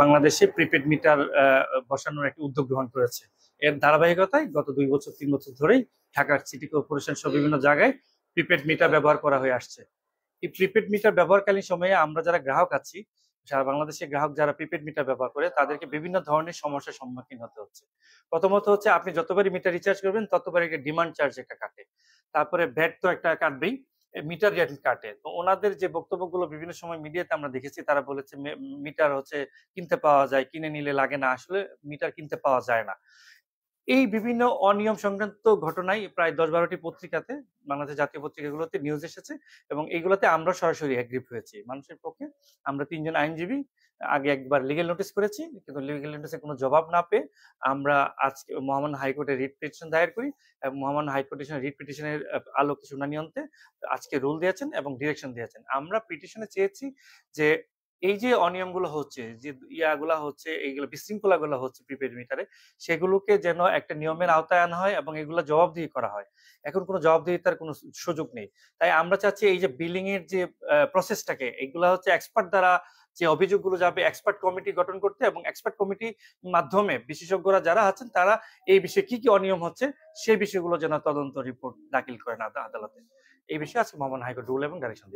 বাংলাদেশে prepaid metre বসানোর একটি উদ্যোগ গ্রহণ করেছে এর ধারাবাহিকতায় গত দুই বছর তিন বছর ধরেই ঢাকার সিটি কর্পোরেশন সহ বিভিন্ন জায়গায় প্রিপেড মিটার ব্যবহার করা হয়ে আসছে এই প্রিপেড মিটার ব্যবহারকালীন সময়ে আমরা যারা গ্রাহক আছি সারা বাংলাদেশের গ্রাহক যারা প্রিপেড মিটার ব্যবহার করে তাদেরকে বিভিন্ন ধরনের সমস্যার সম্মুখীন হতে হচ্ছে প্রথমত হচ্ছে আপনি যতবারই মিটার রিচার্জ করবেন ততবার একটা ডিমান্ড চার্জ একটা কাটে তারপরে ভ্যাট তো একটা কাটবেই মিটার রেট কাটে তো ওনাদের যে বক্তব্যগুলো বিভিন্ন সময় মিডিয়াতে আমরা দেখেছি তারা বলেছে মিটার হচ্ছে কিনতে পাওয়া যায় কিনে নিলে লাগে না আসলে মিটার কিনতে পাওয়া যায় না এই বিভিন্ন অনিয়ম সংক্রান্ত ঘটনায় প্রায় দশ বারোটি পত্রিকাতে বাংলাদেশ জাতীয় পত্রিকাগুলোতে নিউজ এসেছে এবং এইগুলোতে আমরা সরাসরি অ্যাগ্রিপ হয়েছি মানুষের পক্ষে আমরা তিনজন আইনজীবী আগে একবার লিগেল নোটিস করেছি কিন্তু লিগেল নোটিসে কোনো জবাব না পেয়ে আমরা আজকে মহামান হাইকোর্টে রিট পিটিশন দায়ের করি এবং মহামান হাইকোর্টের রিট পিটিশনের আলোকে শুনানি আনতে আজকে রুল দিয়েছেন এবং ডিরেকশন দিয়েছেন আমরা পিটিশনে চেয়েছি যে এই যে অনিয়মগুলো হচ্ছে যে ইয়াগুলা হচ্ছে এইগুলো বিশৃঙ্খলা গুলো হচ্ছে প্রিপেড মিটারে সেগুলোকে যেন একটা নিয়মের আওতায় আনা হয় এবং এগুলো জবাবদিহি করা হয় এখন কোনো জবাবদিহিতার কোনো সুযোগ নেই তাই আমরা চাচ্ছি এই যে বিলিং এর যে প্রসেসটাকে এগুলো হচ্ছে এক্সপার্ট দ্বারা যে অভিযোগগুলো যাবে এক্সপার্ট কমিটি গঠন করতে এবং এক্সপার্ট কমিটি মাধ্যমে বিশেষজ্ঞরা যারা আছেন তারা এই বিষয়ে কি কি অনিয়ম হচ্ছে সেই বিষয়গুলো যেন তদন্ত রিপোর্ট দাখিল করেন আদালতে এই বিষয়ে আজকে মোহাম্মদ হাইকোর্ট রুল এবং ডাইরেকশন